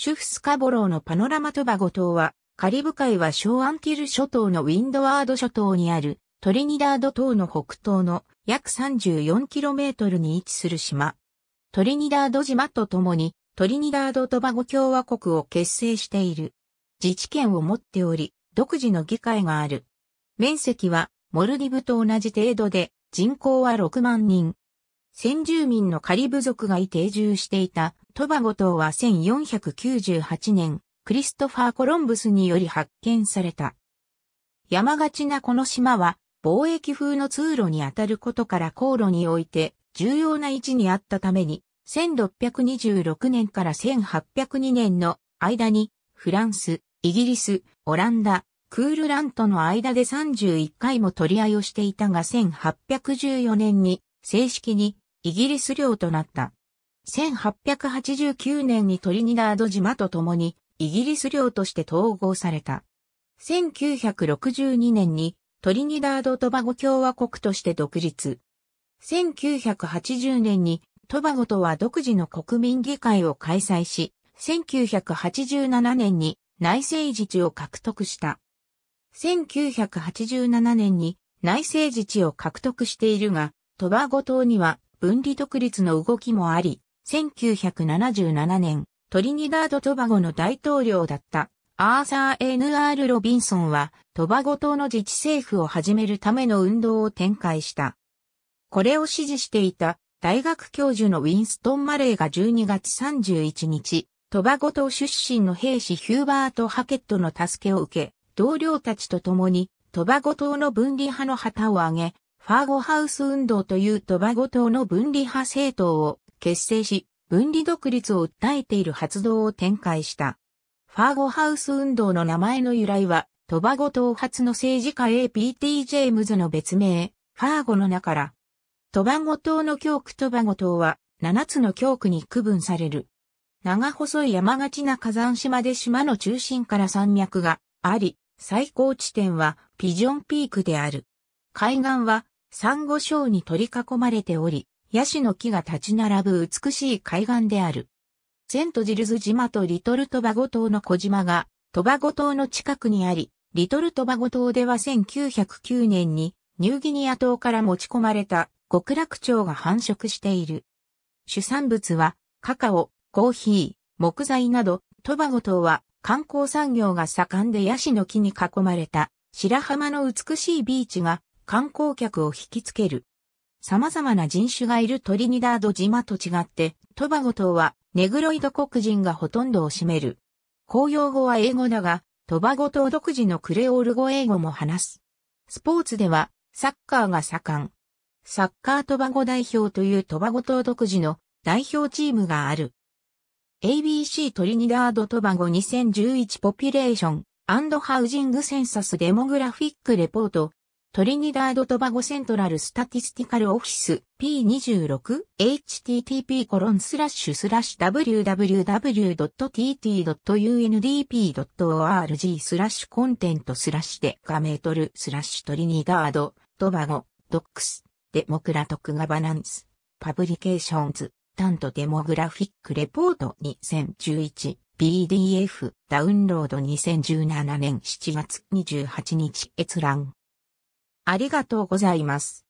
主婦スカボローのパノラマトバゴ島は、カリブ海は小アンティル諸島のウィンドワード諸島にある、トリニダード島の北東の約 34km に位置する島。トリニダード島とともに、トリニダード・トバゴ共和国を結成している。自治権を持っており、独自の議会がある。面積は、モルディブと同じ程度で、人口は6万人。先住民のカリブ族がいて移住していたトバゴ島は1498年、クリストファー・コロンブスにより発見された。山がちなこの島は貿易風の通路にあたることから航路において重要な位置にあったために、1626年から1802年の間にフランス、イギリス、オランダ、クールラントの間で31回も取り合いをしていたが1814年に正式にイギリス領となった。1889年にトリニダード島と共にイギリス領として統合された。1962年にトリニダード・トバゴ共和国として独立。1980年にトバゴとは独自の国民議会を開催し、1987年に内政自治を獲得した。1987年に内政自治を獲得しているが、トバゴ島には分離独立の動きもあり、1977年、トリニダード・トバゴの大統領だったアーサー・ N.R. ロビンソンはトバゴ島の自治政府を始めるための運動を展開した。これを支持していた大学教授のウィンストン・マレーが12月31日、トバゴ島出身の兵士ヒューバート・ハケットの助けを受け、同僚たちと共にトバゴ島の分離派の旗を挙げ、ファーゴハウス運動というトバゴ島の分離派政党を結成し、分離独立を訴えている活動を展開した。ファーゴハウス運動の名前の由来は、トバゴ島発の政治家 APT ジェームズの別名、ファーゴの名から。トバゴ島の教区トバゴ島は、7つの教区に区分される。長細い山がちな火山島で島の中心から山脈があり、最高地点はピジョンピークである。海岸はサンゴ礁に取り囲まれており、ヤシの木が立ち並ぶ美しい海岸である。セントジルズ島とリトルトバゴ島の小島が、トバゴ島の近くにあり、リトルトバゴ島では1909年にニューギニア島から持ち込まれた極楽町が繁殖している。主産物はカカオ、コーヒー、木材など、トバゴ島は観光産業が盛んでヤシの木に囲まれた白浜の美しいビーチが観光客を引きつける。様々な人種がいるトリニダード島と違って、トバゴ島はネグロイド黒人がほとんどを占める。公用語は英語だが、トバゴ島独自のクレオール語英語も話す。スポーツでは、サッカーが盛ん。サッカートバゴ代表というトバゴ島独自の代表チームがある。ABC トリニダードトバゴ2011ポピュレーションハウジングセンサスデモグラフィックレポートトリニダード・トバゴ・セントラル・スタティスティカル・オフィス P26 http コロンスラッシュスラッシュ www.tt.undp.org スラッシュコンテントスラッシュでカメートルスラッシュトリニダード・トバゴ・ドックスデモクラトク・ガバナンスパブリケーションズタント・デモグラフィック・レポート2011 PDF ダウンロード2017年7月28日閲覧ありがとうございます。